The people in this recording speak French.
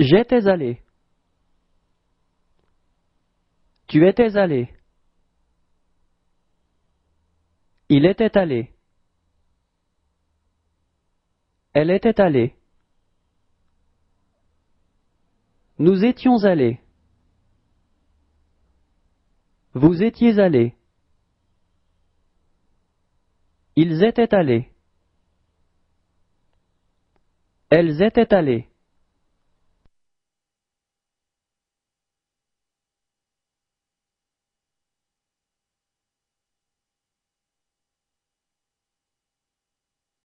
J'étais allé. Tu étais allé. Il était allé. Elle était allée. Nous étions allés. Vous étiez allés. Ils étaient allés. Elles étaient allées.